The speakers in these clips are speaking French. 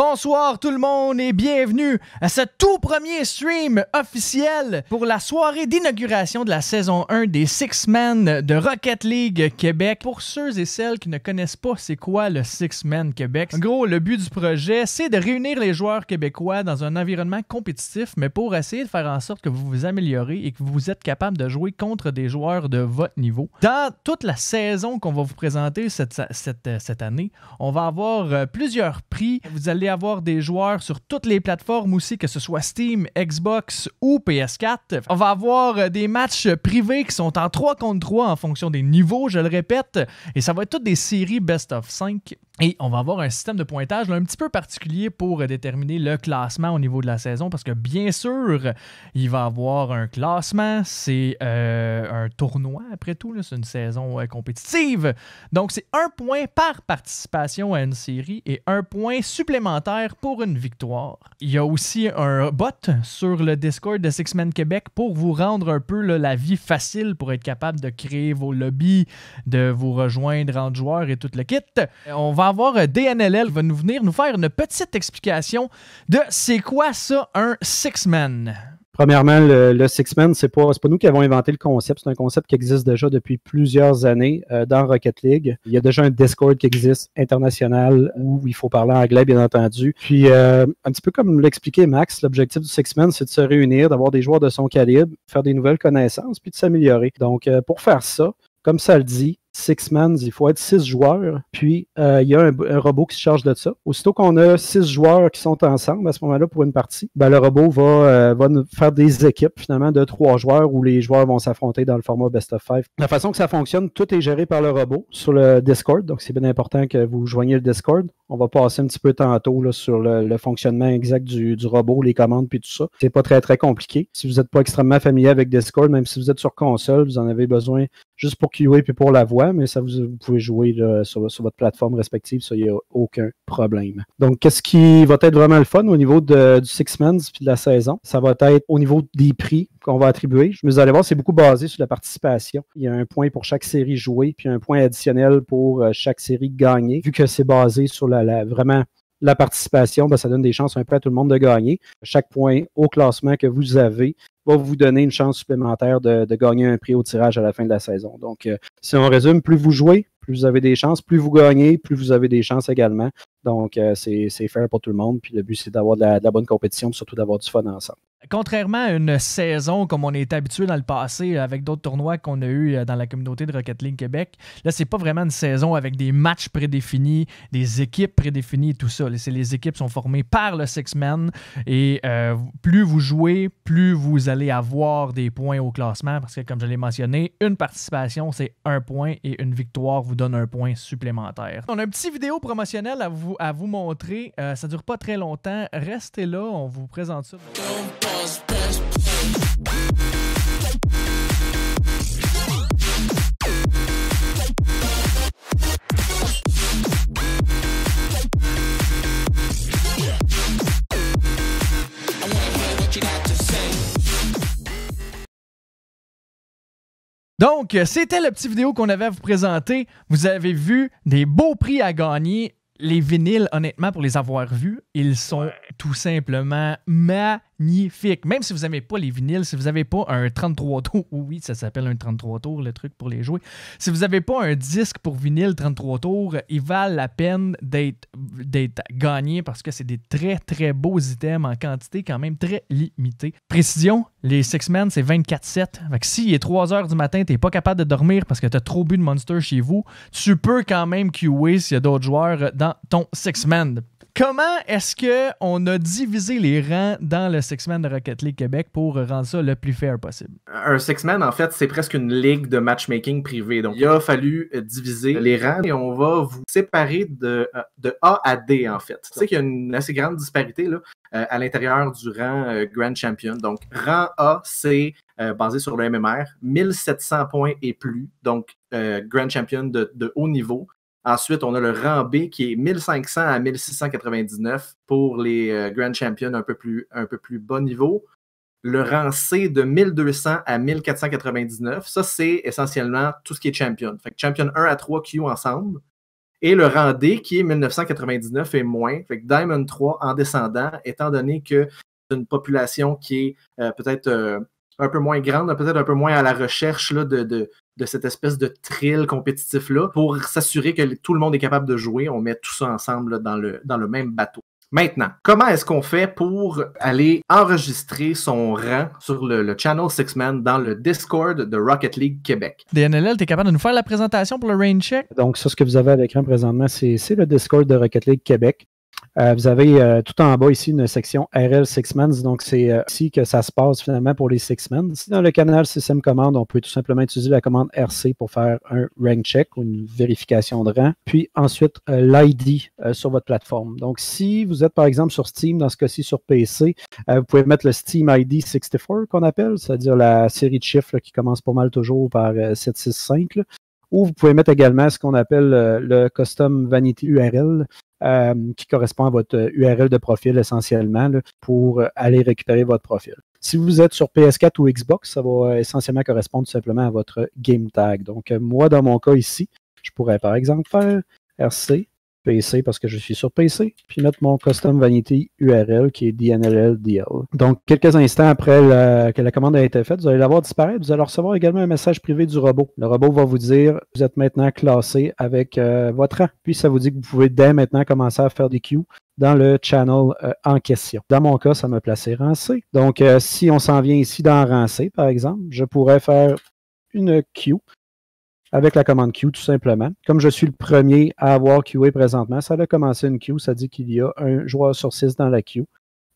Bonsoir tout le monde et bienvenue à ce tout premier stream officiel pour la soirée d'inauguration de la saison 1 des Six Men de Rocket League Québec. Pour ceux et celles qui ne connaissent pas c'est quoi le Six Men Québec, en gros le but du projet c'est de réunir les joueurs québécois dans un environnement compétitif mais pour essayer de faire en sorte que vous vous améliorez et que vous êtes capable de jouer contre des joueurs de votre niveau. Dans toute la saison qu'on va vous présenter cette, cette, cette année, on va avoir euh, plusieurs prix. Vous allez avoir des joueurs sur toutes les plateformes aussi, que ce soit Steam, Xbox ou PS4. On va avoir euh, des matchs privés qui sont en 3 contre 3 en fonction des niveaux, je le répète, et ça va être toutes des séries best of 5. Et on va avoir un système de pointage un petit peu particulier pour déterminer le classement au niveau de la saison parce que bien sûr, il va avoir un classement, c'est euh, un tournoi après tout, c'est une saison euh, compétitive. Donc c'est un point par participation à une série et un point supplémentaire pour une victoire. Il y a aussi un bot sur le Discord de Six Men Québec pour vous rendre un peu la vie facile pour être capable de créer vos lobbies, de vous rejoindre en joueurs et tout le kit. On va euh, DNLL va nous venir nous faire une petite explication de c'est quoi ça un six-man. Premièrement, le, six-man, c'est pas, pas nous qui avons inventé le concept. C'est un concept qui existe déjà depuis plusieurs années euh, dans Rocket League. Il y a déjà un Discord qui existe international où il faut parler anglais, bien entendu. Puis, euh, un petit peu comme l'expliquait Max, l'objectif du six-man, c'est de se réunir, d'avoir des joueurs de son calibre, faire des nouvelles connaissances, puis de s'améliorer. Donc, pour faire ça, comme ça le dit, six mans, il faut être six joueurs. Puis, euh, il y a un, robot qui se charge de ça. Aussitôt qu'on a six joueurs qui sont ensemble à ce moment-là pour une partie, ben, le robot euh, va, nous faire des équipes finalement de trois joueurs où les joueurs vont s'affronter dans le format best of five. La façon que ça fonctionne, tout est géré par le robot sur le Discord. Donc, c'est bien important que vous joigniez le Discord. On va passer un petit peu tantôt là, sur le, fonctionnement exact du, robot, les commandes, puis tout ça. C'est pas très, très compliqué. Si vous n'êtes pas extrêmement familier avec Discord, même si vous êtes sur console, vous en avez besoin juste pour QA et pour la voix mais ça vous, pouvez jouer sur, votre plateforme respective, ça, il n'y a aucun problème. Donc, qu'est-ce qui va être vraiment le fun au niveau du Six Men's puis de la saison? Ça va être au niveau des prix qu'on va attribuer. Je vous allez voir, c'est beaucoup basé sur la participation. Il y a un point pour chaque série jouée, puis un point additionnel pour euh, chaque série gagnée, vu que c'est basé sur la, la vraiment la participation, ben, ça donne des chances un peu à tout le monde de gagner. Chaque point au classement que vous avez va vous donner une chance supplémentaire de, gagner un prix au tirage à la fin de la saison. Donc, euh, si on résume, plus vous jouez, plus vous avez des chances, plus vous gagnez, plus vous avez des chances également. Donc, euh, c'est fair pour tout le monde. Puis le but, c'est d'avoir de, la bonne compétition, surtout d'avoir du fun ensemble. Contrairement à une saison comme on est habitué dans le passé euh, avec d'autres tournois qu'on a eu euh, dans la communauté de Rocket League Québec, là, c'est pas vraiment une saison avec des matchs prédéfinis, des équipes prédéfinies et tout ça. Les équipes sont formées par le six men et euh, plus vous jouez, plus vous allez avoir des points au classement parce que, comme je l'ai mentionné, une participation, c'est un point et une victoire vous donne un point supplémentaire. On a une petite vidéo promotionnelle à vous, à vous montrer. Ça ça dure pas très longtemps. Restez là, on vous présente ça. Donc, euh, c'était la petite vidéo qu'on avait à vous présenter. Vous avez vu des beaux prix à gagner. Les vinyles, honnêtement, pour les avoir vus, ils sont tout simplement ma magnifique. Même si vous n'avez pas les vinyles, si vous n'avez pas un 33 tours, oui, ça s'appelle un 33 tours, le truc pour les jouer. Si vous n'avez pas un disque pour vinyle 33 tours, il valent la peine d'être gagné parce que c'est des très, très beaux items en quantité quand même très limitée. Précision, les Six Men, c'est 24-7. Fait que s'il est 3 heures du matin, n'es pas capable de dormir parce que tu as trop bu de Monster chez vous, tu peux quand même queuer s'il y a d'autres joueurs dans ton Six Men. Comment est-ce qu'on a divisé les rangs dans le Six-Man de Rocket League Québec pour rendre ça le plus fair possible? Un Six-Man, en fait, c'est presque une ligue de matchmaking privée. Donc, il a fallu euh, diviser les rangs et on va vous séparer euh, de, A à D, en fait. Tu sais qu'il y a une assez grande disparité euh, à l'intérieur du rang Grand Champion. Donc, rang A, c'est basé sur le MMR, 1700 points et plus, donc Grand Champion de haut niveau. Ensuite, on a le rang B qui est 1500 à 1699 pour les euh, Grand Champions un peu plus, un peu plus bas niveau. Le rang C de 1200 à 1499. Ça, c'est essentiellement tout ce qui est champion. Fait que champion 1 à 3 Q ensemble. Et le rang D qui est 1999 et moins. Fait que Diamond 3 en descendant, étant donné que c'est une population qui est euh, peut-être euh, un peu moins grande, peut-être un peu moins à la recherche là, de, de, cette espèce de trill compétitif-là, pour s'assurer que tout le monde est capable de jouer. On met tout ça ensemble dans, le, dans le même bateau. Maintenant, comment est-ce qu'on fait pour aller enregistrer son rang sur le, Channel Six Man dans le Discord de Rocket League Québec? DNLL, tu es capable de nous faire la présentation pour le Rain Check? Donc, ça, ce que vous avez à l'écran présentement, c'est le Discord de Rocket League Québec. Euh, vous avez euh, tout en bas ici une section RL 6-Mens, Donc, c'est euh, ici que ça se passe finalement pour les Sixmans. Si dans le canal System commande, on peut tout simplement utiliser la commande RC pour faire un rank check ou une vérification de rang. Puis ensuite, l'ID sur votre plateforme. Donc, si vous êtes par exemple sur Steam, dans ce cas-ci sur PC, vous pouvez mettre le Steam ID 64 qu'on appelle, c'est-à-dire la série de chiffres qui commence pas mal toujours par 765. Ou vous pouvez mettre également ce qu'on appelle le custom vanity URL. Euh, qui correspond à votre URL euh, de profil essentiellement pour euh, aller récupérer votre profil. Si vous êtes sur PS4 ou Xbox, ça va essentiellement correspondre tout simplement à votre game tag. Donc, moi, dans mon cas ici, je pourrais par exemple faire RC PC parce que je suis sur PC, puis mettre mon custom vanity URL qui est DNLLDL. Donc, quelques instants après que la commande a été faite, vous allez la voir disparaître. Vous allez recevoir également un message privé du robot. Le robot va vous dire vous êtes maintenant classé avec euh, votre rang. Puis, ça vous dit que vous pouvez dès maintenant commencer à faire des queues dans le channel euh, en question. Dans mon cas, ça me placé rang C. Donc, euh, si on s'en vient ici dans rang C, par exemple, je pourrais faire une queue avec la commande Q, tout simplement. Comme je suis le premier à avoir QA présentement, ça a commencé une queue, ça dit qu'il y a un joueur sur six dans la queue.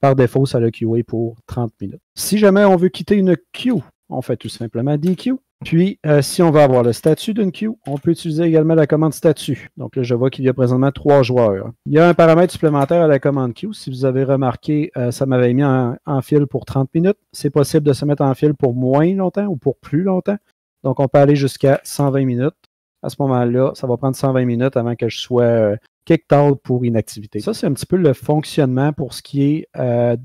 Par défaut, ça a le QA pour 30 minutes. Si jamais on veut quitter une queue, on fait tout simplement DQ. Puis, euh, si on veut avoir le statut d'une queue, on peut utiliser également la commande statut. Donc là, je vois qu'il y a présentement trois joueurs. Il y a un paramètre supplémentaire à la commande queue. Si vous avez remarqué, euh, ça m'avait mis en, en, pour 30 minutes. C'est possible de se mettre en fil pour moins longtemps ou pour plus longtemps. Donc, on peut aller jusqu'à 120 minutes. À ce moment-là, ça va prendre 120 minutes avant que je sois kick euh, kicked out pour inactivité. Ça, c'est un petit peu le fonctionnement pour ce qui est euh,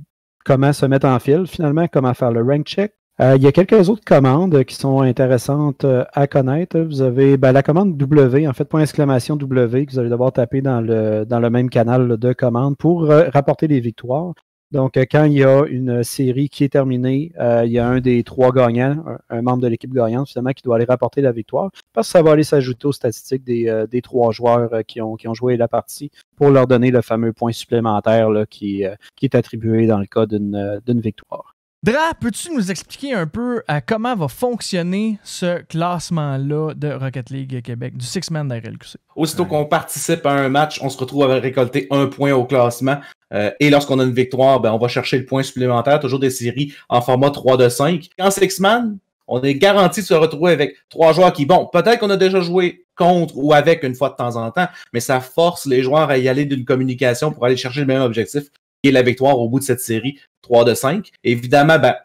comment se mettre en file, finalement, comment faire le rank check. Euh, il y a quelques autres commandes qui sont intéressantes à connaître. Vous avez ben, la commande W, en fait, point exclamation W, que vous allez devoir taper dans le, dans le même canal de commandes pour rapporter les victoires. Donc, euh, quand il y a une série qui est terminée, euh, il y a un des trois gagnants, un, membre de l'équipe gagnante, finalement, qui doit aller rapporter la victoire, parce que ça va aller s'ajouter aux statistiques des, euh, trois joueurs qui, ont, qui ont joué la partie pour leur donner le fameux point supplémentaire là, qui, qui est attribué dans le cas d'une victoire. Dra, peux-tu nous expliquer un peu à euh, comment va fonctionner ce classement-là de Rocket League Québec, du six-man d'RLQC? Aussitôt qu'on participe à un match, on se retrouve à récolter un point au classement. Euh, et lorsqu'on a une victoire, ben, on va chercher le point supplémentaire, toujours des séries en format 3 de 5. En six-man, on est garanti de se retrouver avec trois joueurs qui, bon, peut-être qu'on a déjà joué contre ou avec une fois de temps en temps, mais ça force les joueurs à y aller d'une communication pour aller chercher le même objectif la victoire au bout de cette série 3 de 5. Évidemment, ben,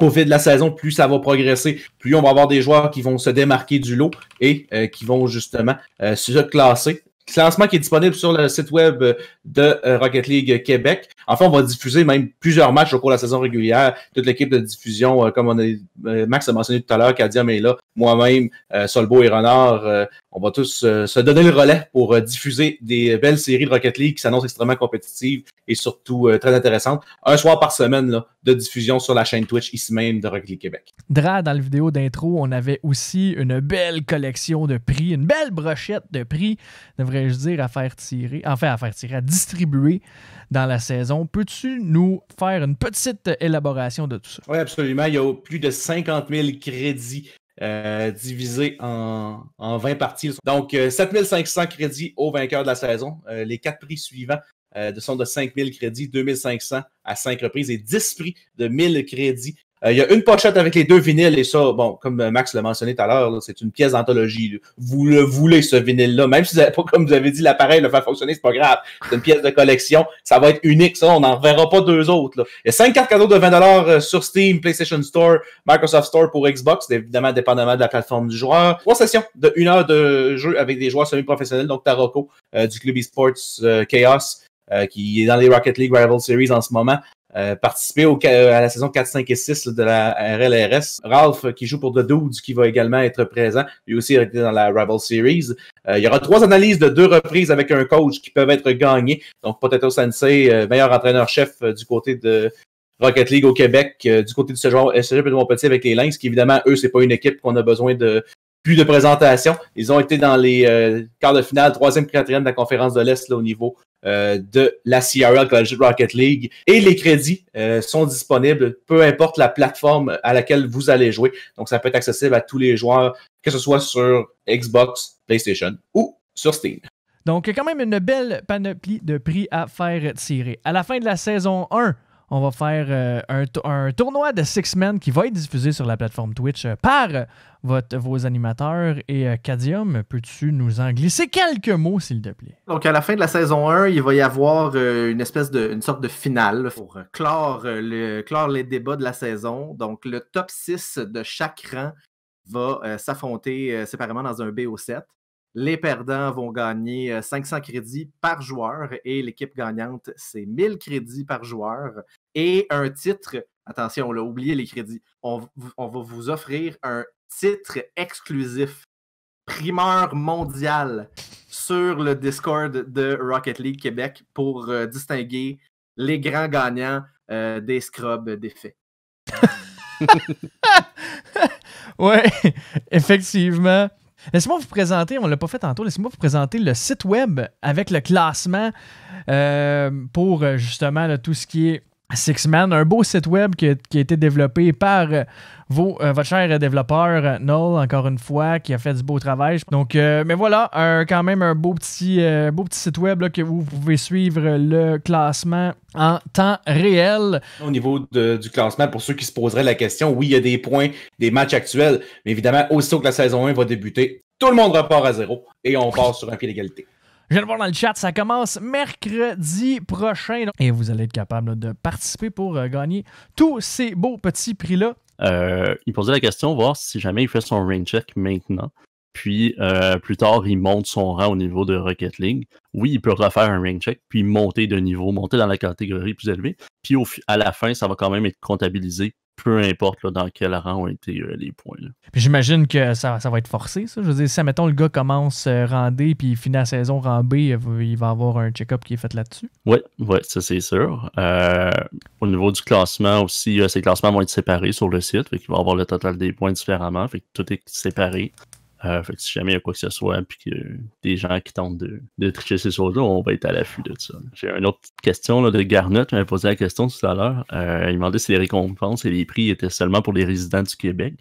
au fil de la saison, plus ça va progresser, plus on va avoir des joueurs qui vont se démarquer du lot et euh, qui vont justement euh, se classer lancement qui est disponible sur le site web euh, de euh, Rocket League Québec. Enfin, on va diffuser même plusieurs matchs au cours de la saison régulière. Toute l'équipe de diffusion, euh, comme on a, Max a mentionné tout à l'heure, Kadiam est là, moi-même, Solbo et Renard, on va tous se donner le relais pour diffuser des belles séries de Rocket League qui s'annoncent extrêmement compétitives et surtout très intéressantes. Un soir par semaine, là, de diffusion sur la chaîne Twitch ici même de Rugley Québec. Dra, dans la vidéo d'intro, on avait aussi une belle collection de prix, une belle brochette de prix, devrais-je dire, à faire tirer, enfin à faire tirer, à distribuer dans la saison. Peux-tu nous faire une petite élaboration de tout ça? Oui, absolument. Il y a plus de 50 000 crédits euh, divisés en, 20 parties. Donc, 7500 euh, crédits aux vainqueurs de la saison. Euh, les quatre prix suivants euh, de son de 5000 crédits, 2500 à 5 reprises et 10 prix de 1000 crédits. Euh, il y a une pochette avec les deux vinyles et ça, bon, comme euh, Max l'a mentionné tout à l'heure, c'est une pièce d'anthologie. Vous le voulez, ce vinyle-là. Même si vous n'avez pas, comme vous avez dit, l'appareil, le faire fonctionner, c'est pas grave. C'est une pièce de collection. Ça va être unique, ça. On n'en reverra pas deux autres. Il y a cinq cartes cadeaux de 20$ sur Steam, PlayStation Store, Microsoft Store pour Xbox, évidemment dépendamment de la plateforme du joueur. Trois sessions de une heure de jeu avec des joueurs semi-professionnels, donc Taroko, du club eSports Chaos. Euh, qui est dans les Rocket League Rival Series en ce moment. Euh, participer au, euh, à la saison 4, 5 et 6 de la RLRS. Ralph, qui joue pour The Dudes, qui va également être présent. Lui aussi a été dans la Rival Series. il y aura trois analyses de deux reprises avec un coach qui peuvent être gagnés. Donc, Potato Sensei, meilleur entraîneur-chef du côté de Rocket League au Québec, du côté du SGP de petit avec les Lynx, qui évidemment, eux, c'est pas une équipe qu'on a besoin de plus de présentation. Ils ont été dans les quarts de finale, troisième, quatrième de la conférence de l'Est, au niveau euh, de la CRL College Rocket League et les crédits euh, sont disponibles, peu importe la plateforme à laquelle vous allez jouer. Donc, ça peut être accessible à tous les joueurs, que ce soit sur Xbox, PlayStation ou sur Steam. Donc, quand même une belle panoplie de prix à faire tirer. À la fin de la saison 1, on va faire euh, un, tournoi de Six Men qui va être diffusé sur la plateforme Twitch euh, par euh, vos animateurs. Et Cadium, peux-tu nous en glisser quelques mots, s'il te plaît? Donc, à la fin de la saison 1, il va y avoir une espèce de sorte de finale pour clore, clore les débats de la saison. Donc, le top 6 de chaque rang va s'affronter séparément dans un BO7. Les perdants vont gagner 500 euh, crédits par joueur et l'équipe gagnante, c'est 1000 crédits par joueur et un titre. Attention, on l'a oublié les crédits. On, va vous offrir un titre exclusif, primeur mondial sur le Discord de Rocket League Québec pour euh, distinguer les grands gagnants euh, des scrubs d'effet. ouais, effectivement. Laissez-moi vous présenter, on ne l'a pas fait tantôt, laissez-moi vous présenter le site web avec le classement euh, pour euh, justement tout ce qui est Sixman, un beau site web qui a, été développé par euh, vos, euh, votre cher développeur euh, Noel, encore une fois, qui a fait du beau travail. Donc, mais voilà, quand même un beau petit, beau petit site web que vous pouvez suivre le classement en temps réel. Au niveau du classement, pour ceux qui se poseraient la question, oui, il y a des points, des matchs actuels, mais évidemment, aussitôt que la saison 1 va débuter, tout le monde repart à zéro et on part sur un pied d'égalité. Je vais le voir dans le chat, ça commence mercredi prochain. Et vous allez être capable de participer pour euh, gagner tous ces beaux petits prix-là. Euh, il posait la question, voir si jamais il fait son rain check maintenant, puis euh, plus tard il monte son rang au niveau de Rocket League. Oui, il peut refaire un rain check, puis monter de niveau, monter dans la catégorie plus élevée. Puis à la fin, ça va quand même être comptabilisé peu importe dans quel rang ont été euh, les points. j'imagine que ça, va être forcé, ça. Je veux dire, si, mettons, le gars commence euh, rang D puis finit la saison rang B, il va avoir un check-up qui est fait là-dessus. Oui, ouais, ça c'est sûr. Euh, au niveau du classement aussi, ces classements vont être séparés sur le site, fait qu'il va avoir le total des points différemment, fait tout est séparé. Euh, fait que si jamais il y a quoi que ce soit, puis que des gens qui tentent de, tricher ces choses-là, on va être à l'affût de ça. J'ai une autre question là, de qui m'avait posé la question tout à l'heure. Euh, il demandait si les récompenses et les prix étaient seulement pour les résidents du Québec.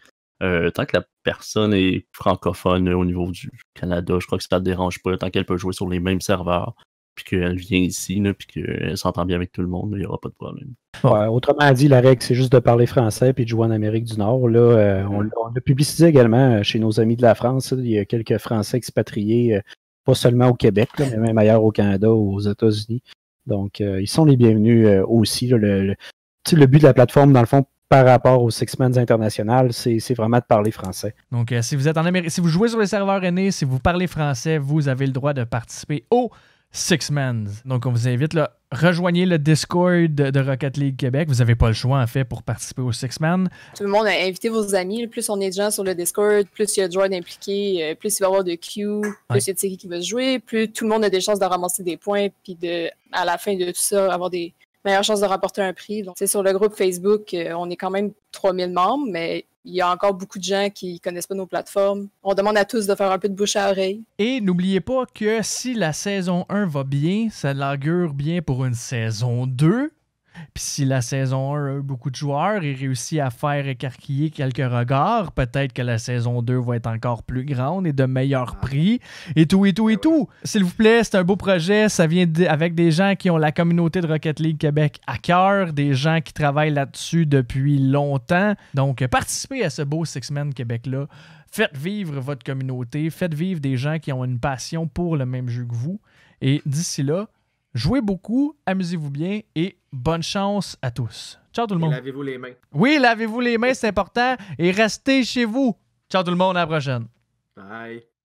Euh, tant que la personne est francophone euh, au niveau du Canada, je crois que ça ne dérange pas, tant qu'elle peut jouer sur les mêmes serveurs puis qu'elle vient ici, puis qu'elle s'entend bien avec tout le monde, il n'y aura pas de problème. autrement dit, la règle, c'est juste de parler français puis de jouer en Amérique du Nord. Là, euh, on, on, a également euh, chez nos amis de la France. Il y a quelques Français expatriés, euh, pas seulement au Québec, mais même ailleurs au Canada ou aux États-Unis. Donc, ils sont les bienvenus aussi. le, but de la plateforme, dans le fond, par rapport aux Six Men International, c'est vraiment de parler français. Donc, si vous êtes en Amérique, si vous jouez sur les serveurs aînés, si vous parlez français, vous avez le droit de participer au Six Men. Donc, on vous invite, là, rejoignez le Discord de Rocket League Québec. Vous n'avez pas le choix, en fait, pour participer au Six Men. Tout le monde a invité vos amis. Plus on est de gens sur le Discord, plus il y a de droit impliqués, euh, plus il va y avoir de queues, plus il y a de qui va se jouer, plus tout le monde a des chances de ramasser des points, puis de, à la fin de tout ça, avoir des, meilleure chance de rapporter un prix. Donc, sur le groupe Facebook, euh, on est quand même 3000 membres, mais il y a encore beaucoup de gens qui connaissent pas nos plateformes. On demande à tous de faire un peu de bouche à oreille. Et n'oubliez pas que si la saison 1 va bien, ça l'augure bien pour une saison 2. Puis si la saison 1 a beaucoup de joueurs et réussit à faire écarquiller quelques regards, peut-être que la saison 2 va être encore plus grande et de meilleur ah. prix et tout, et tout, et ah tout. S'il vous plaît, c'est un beau projet. Ça vient avec des gens qui ont la communauté de Rocket League Québec à cœur, des gens qui travaillent là-dessus depuis longtemps. Donc, participez à ce beau Six Men Québec-là. Faites vivre votre communauté, faites vivre des gens qui ont une passion pour le même jeu que vous. Et d'ici là, Jouez beaucoup, amusez-vous bien et bonne chance à tous. Ciao tout le monde. Lavez-vous les mains. Oui, lavez-vous les mains, c'est important. Et restez chez vous. Ciao tout le monde, à la prochaine. Bye.